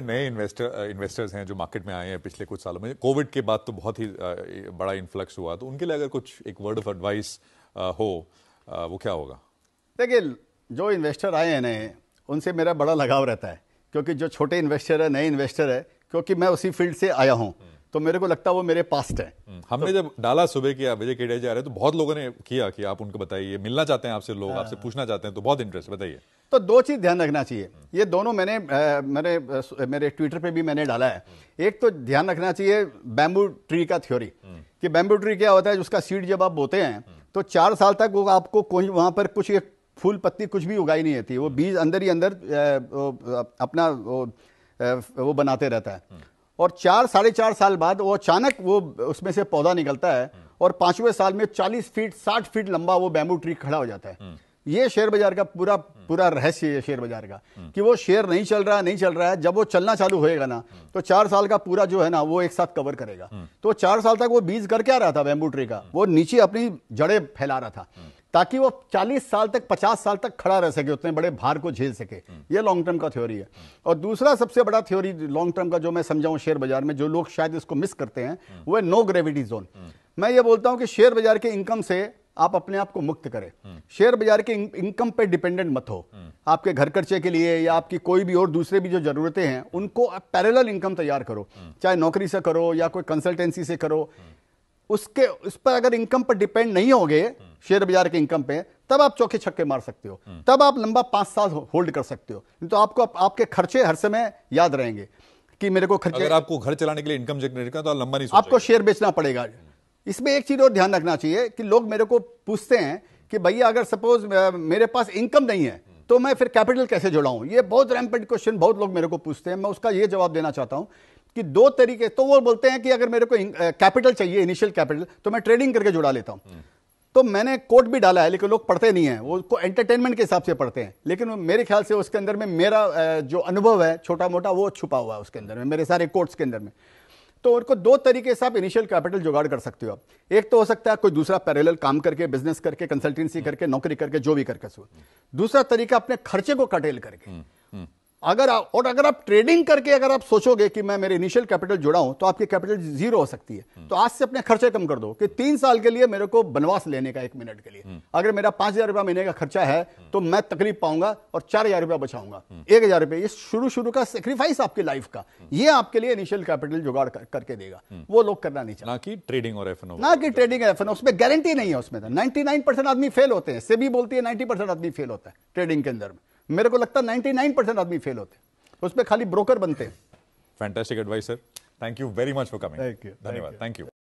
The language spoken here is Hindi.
नए इन्वेस्टर इन्वेस्टर्स uh, हैं जो मार्केट में आए हैं पिछले कुछ सालों में कोविड के बाद तो बहुत ही uh, बड़ा इन्फ्लक्स हुआ तो उनके लिए अगर कुछ एक वर्ड ऑफ एडवाइस हो uh, वो क्या होगा देखिए जो इन्वेस्टर आए हैं नए उनसे मेरा बड़ा लगाव रहता है क्योंकि जो छोटे इन्वेस्टर है नए इन्वेस्टर है क्योंकि मैं उसी फील्ड से आया हूँ तो मेरे को लगता है वो मेरे पास्ट है हम्म, हमने तो, जब डाला सुबह किया विजय केडिया जी आ रहे तो बहुत लोगों ने किया कि आप उनको बताइए मिलना चाहते हैं आपसे लोग हाँ। आपसे पूछना चाहते हैं तो बहुत इंटरेस्ट बताइए तो दो चीज़ ध्यान रखना चाहिए ये दोनों मैंने मैंने मेरे ट्विटर पे भी मैंने डाला है हम्म। एक तो ध्यान रखना चाहिए बैम्बू ट्री का थ्योरी हम्म। कि बैम्बू ट्री क्या होता है उसका सीड जब आप बोते हैं तो चार साल तक वो आपको कोई वहाँ पर कुछ एक फूल पत्ती कुछ भी उगाई नहीं रहती वो बीज अंदर ही अंदर अपना वो बनाते रहता है और चार साढ़े चार साल बाद वो अचानक वो उसमें से पौधा निकलता है और पांचवें साल में चालीस फीट साठ फीट लंबा वो बैम्बू ट्री खड़ा हो जाता हम्म। हम्म। है ये शेयर बाजार का पूरा पूरा रहस्य है शेयर बाजार का कि वो शेयर नहीं चल रहा है नहीं चल रहा है जब वो चलना चालू होएगा ना हम्म। तो चार साल का पूरा जो है ना वो एक साथ कवर करेगा तो चार साल तक वो बीज कर क्या रहा था बैम्बू ट्री का वो नीचे अपनी जड़े फैला रहा था ताकि वो 40 साल तक 50 साल तक खड़ा रह सके उतने बड़े भार को झेल सके ये लॉन्ग टर्म का थ्योरी है और दूसरा सबसे बड़ा थ्योरी लॉन्ग टर्म का जो मैं समझाऊं शेयर बाजार में जो लोग शायद इसको मिस करते हैं वो है नो ग्रेविटी जोन मैं ये बोलता हूं कि शेयर बाजार के इनकम से आप अपने आप को मुक्त करें शेयर बाजार के इनकम पर डिपेंडेंट मत हो आपके घर खर्चे के लिए या आपकी कोई भी और दूसरे भी जो जरूरतें हैं उनको आप पैरेलल इनकम तैयार करो चाहे नौकरी से करो या कोई कंसल्टेंसी से करो उसके उस पर अगर इनकम पर डिपेंड नहीं होगे शेयर बाजार के इनकम पे तब आप चौके छक्के मार सकते हो हम्म। तब आप लंबा पांच साल होल्ड कर सकते हो तो आपको आप, आपके खर्चे हर समय याद रहेंगे कि मेरे को खर्चे अगर आपको घर चलाने के लिए इनकम जनरेट करना तो आप लंबा नहीं आपको शेयर बेचना पड़ेगा इसमें एक चीज और ध्यान रखना चाहिए कि लोग मेरे को पूछते हैं कि भैया अगर सपोज मेरे पास इनकम नहीं है हम्म। तो मैं फिर कैपिटल कैसे जुड़ाऊं ये बहुत रैम्पेंट क्वेश्चन बहुत लोग मेरे को पूछते हैं मैं उसका ये जवाब देना चाहता हूं कि दो तरीके तो वो बोलते हैं कि अगर मेरे को कैपिटल चाहिए इनिशियल कैपिटल तो मैं ट्रेडिंग करके जुड़ा लेता हूं हम्म। तो मैंने कोट भी डाला है लेकिन लोग पढ़ते नहीं हैं वो उसको एंटरटेनमेंट के हिसाब से पढ़ते हैं लेकिन मेरे ख्याल से उसके अंदर में मेरा जो अनुभव है छोटा मोटा वो छुपा हुआ है उसके अंदर में मेरे सारे कोट्स के अंदर में तो उनको दो तरीके से आप इनिशियल कैपिटल जुगाड़ कर सकते हो आप एक तो हो सकता है कोई दूसरा पैरेलल काम करके बिजनेस करके कंसल्टेंसी हम्म। करके नौकरी करके जो भी करके सो दूसरा तरीका अपने खर्चे को कटेल करके हम्म। अगर आप और अगर आप ट्रेडिंग करके अगर आप सोचोगे कि मैं मेरे इनिशियल कैपिटल जुड़ा हूं तो आपकी कैपिटल जीरो हो सकती है तो आज से अपने खर्चे कम कर दो कि तीन साल के लिए मेरे को बनवास लेने का एक मिनट के लिए हम्म। अगर मेरा पांच हजार रुपया महीने का खर्चा है तो मैं तकलीफ पाऊंगा और चार हजार रुपया बचाऊंगा हम्म। एक हजार रुपया ये शुरू शुरू का सेक्रीफाइस आपकी लाइफ का हम्म। ये आपके लिए इनिशियल कैपिटल जुगाड़ करके देगा वो लोग करना नहीं चाहिए ना कि ट्रेडिंग और एफएनओ ना कि ट्रेडिंग एफ एन उसमें गारंटी नहीं है उसमें नाइनटी तो। आदमी फेल होते हैं से बोलती है नाइनटी आदमी फेल होता है ट्रेडिंग के अंदर में मेरे को लगता है 99 परसेंट आदमी फेल होते उस पर खाली ब्रोकर बनते हैं fantastic advice sir thank you very much for coming धन्यवाद थैंक यू